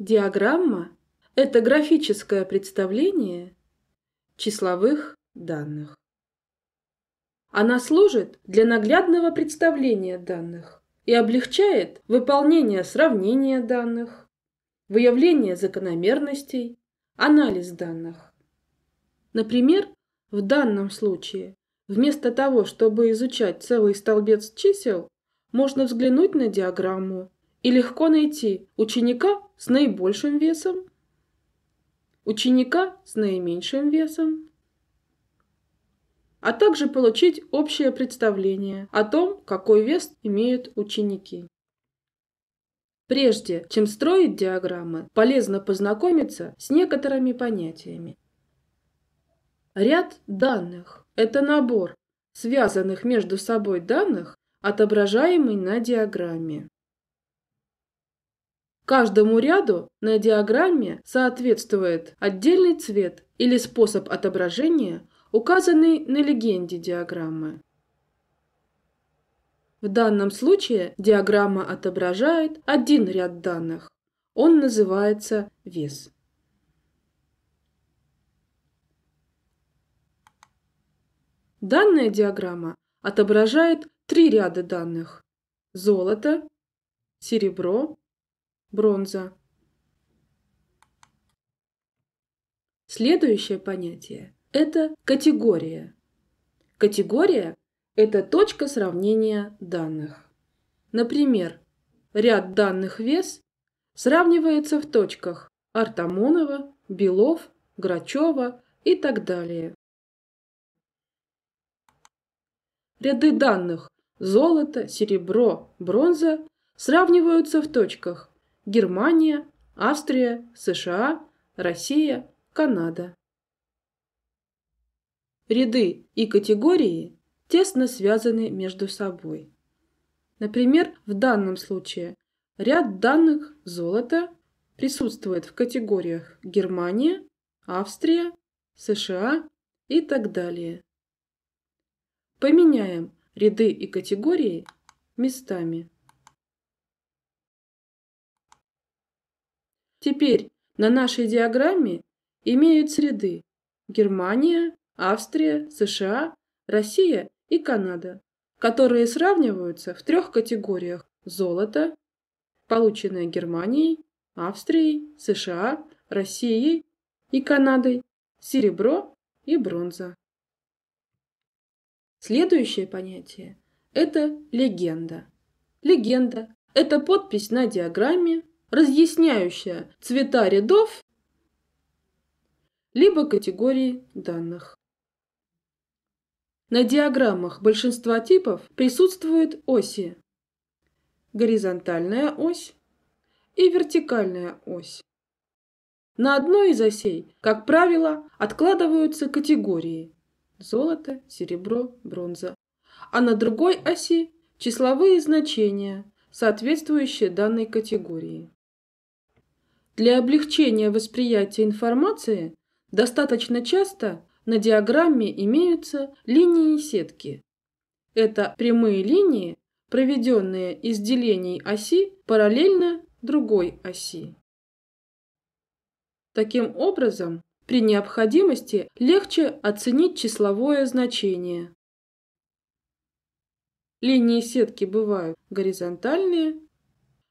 Диаграмма – это графическое представление числовых данных. Она служит для наглядного представления данных и облегчает выполнение сравнения данных, выявление закономерностей, анализ данных. Например, в данном случае вместо того, чтобы изучать целый столбец чисел, можно взглянуть на диаграмму и легко найти ученика с наибольшим весом, ученика с наименьшим весом, а также получить общее представление о том, какой вес имеют ученики. Прежде чем строить диаграммы, полезно познакомиться с некоторыми понятиями. Ряд данных – это набор связанных между собой данных, отображаемый на диаграмме. Каждому ряду на диаграмме соответствует отдельный цвет или способ отображения, указанный на легенде диаграммы. В данном случае диаграмма отображает один ряд данных. Он называется вес. Данная диаграмма отображает три ряда данных – золото, серебро бронза. Следующее понятие – это категория. Категория – это точка сравнения данных. Например, ряд данных вес сравнивается в точках Артамонова, Белов, Грачева и так далее. Ряды данных золото, серебро, бронза сравниваются в точках Германия, Австрия, США, Россия, Канада. Ряды и категории тесно связаны между собой. Например, в данном случае ряд данных золота присутствует в категориях Германия, Австрия, США и так далее. Поменяем ряды и категории местами. Теперь на нашей диаграмме имеют среды Германия, Австрия, США, Россия и Канада, которые сравниваются в трех категориях золото, полученное Германией, Австрией, США, Россией и Канадой, серебро и бронза. Следующее понятие – это легенда. Легенда – это подпись на диаграмме, разъясняющая цвета рядов либо категории данных. На диаграммах большинства типов присутствуют оси. Горизонтальная ось и вертикальная ось. На одной из осей, как правило, откладываются категории – золото, серебро, бронза. А на другой оси – числовые значения, соответствующие данной категории. Для облегчения восприятия информации достаточно часто на диаграмме имеются линии сетки. Это прямые линии, проведенные из делений оси параллельно другой оси. Таким образом, при необходимости легче оценить числовое значение. Линии сетки бывают горизонтальные,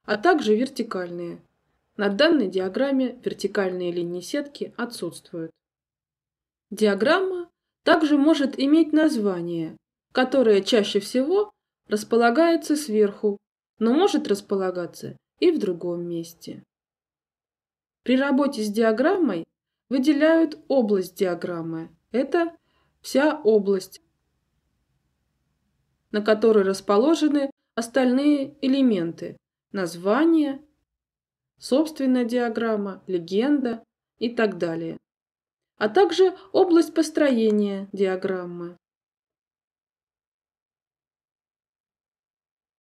а также вертикальные. На данной диаграмме вертикальные линии сетки отсутствуют. Диаграмма также может иметь название, которое чаще всего располагается сверху, но может располагаться и в другом месте. При работе с диаграммой выделяют область диаграммы. Это вся область, на которой расположены остальные элементы – название, собственная диаграмма, легенда и так далее. А также область построения диаграммы.